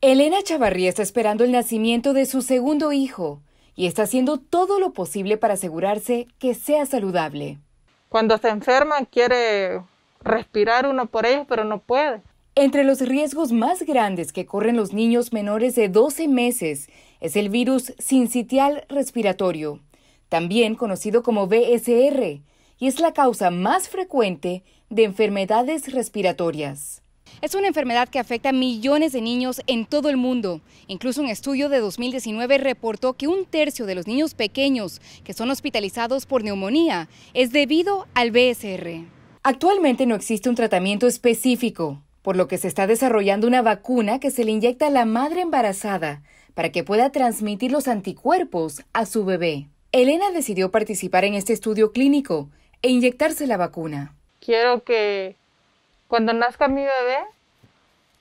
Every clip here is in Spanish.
Elena Chavarría está esperando el nacimiento de su segundo hijo y está haciendo todo lo posible para asegurarse que sea saludable. Cuando se enferma quiere respirar uno por ellos, pero no puede. Entre los riesgos más grandes que corren los niños menores de 12 meses es el virus sincitial respiratorio, también conocido como VSR, y es la causa más frecuente de enfermedades respiratorias. Es una enfermedad que afecta a millones de niños en todo el mundo. Incluso un estudio de 2019 reportó que un tercio de los niños pequeños que son hospitalizados por neumonía es debido al BSR. Actualmente no existe un tratamiento específico, por lo que se está desarrollando una vacuna que se le inyecta a la madre embarazada para que pueda transmitir los anticuerpos a su bebé. Elena decidió participar en este estudio clínico e inyectarse la vacuna. Quiero que cuando nazca mi bebé,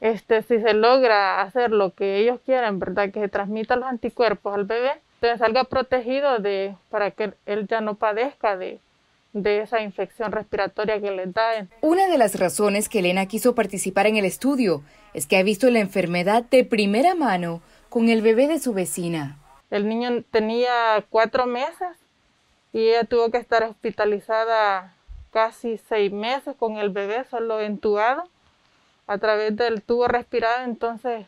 este, si se logra hacer lo que ellos quieren, ¿verdad? Que se transmitan los anticuerpos al bebé, entonces salga protegido de, para que él ya no padezca de, de esa infección respiratoria que le da. Una de las razones que Elena quiso participar en el estudio es que ha visto la enfermedad de primera mano con el bebé de su vecina. El niño tenía cuatro meses y ella tuvo que estar hospitalizada casi seis meses con el bebé solo entubado a través del tubo respirado. Entonces,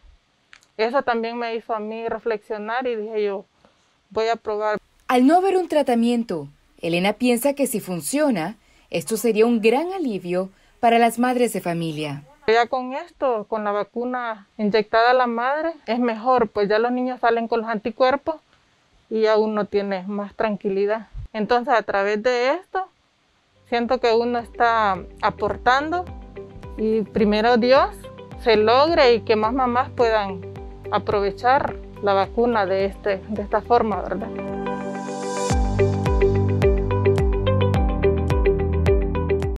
eso también me hizo a mí reflexionar y dije yo, voy a probar. Al no haber un tratamiento, Elena piensa que si funciona, esto sería un gran alivio para las madres de familia. Ya con esto, con la vacuna inyectada a la madre, es mejor, pues ya los niños salen con los anticuerpos y aún no tiene más tranquilidad. Entonces, a través de esto, Siento que uno está aportando y primero Dios se logre y que más mamás puedan aprovechar la vacuna de, este, de esta forma, ¿verdad?